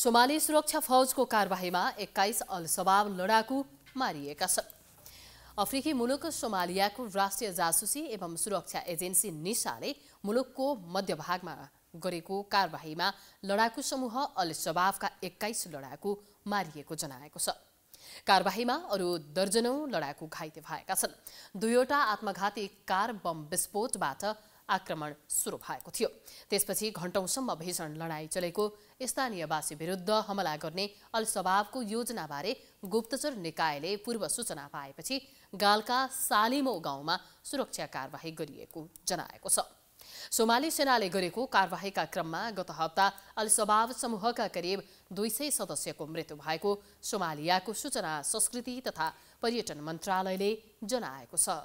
Somali सुरक्षा फौजको कारवाहीमा एक्काइस सबाब लडाकु मारिएका छन् अफ्रिकी मुलुक सोमालियाको राष्ट्रिय जासुसी एवं सुरक्षा एजेन्सी निसाले मुलुकको मध्यभागमा गरेको कारवाहीमा लडाकु समूह अल सबाबका एक्काइस लडाकु मारिएको जनाएको छ कारवाहीमा अरू दर्जनौ लडाकु घाइते भएका छन् दुईवटा आत्मघाती कार बम विस्फोटबाट आक्रमण सुरु भएको थियो त्यसपछि घन्टौँसम्म भीषण लडाईँ चलेको स्थानीयवासी विरुद्ध हमला गर्ने अलसभाबको योजनाबारे गुप्तचर निकायले पूर्व सूचना पाएपछि गालका सालिमो गाउँमा सुरक्षा कारवाही गरिएको जनाएको छ सोमाली सेनाले गरेको कारवाहीका क्रममा गत हप्ता अलसबाब समूहका करिब दुई सय सदस्यको मृत्यु भएको सोमालियाको सूचना संस्कृति तथा पर्यटन मन्त्रालयले जनाएको छ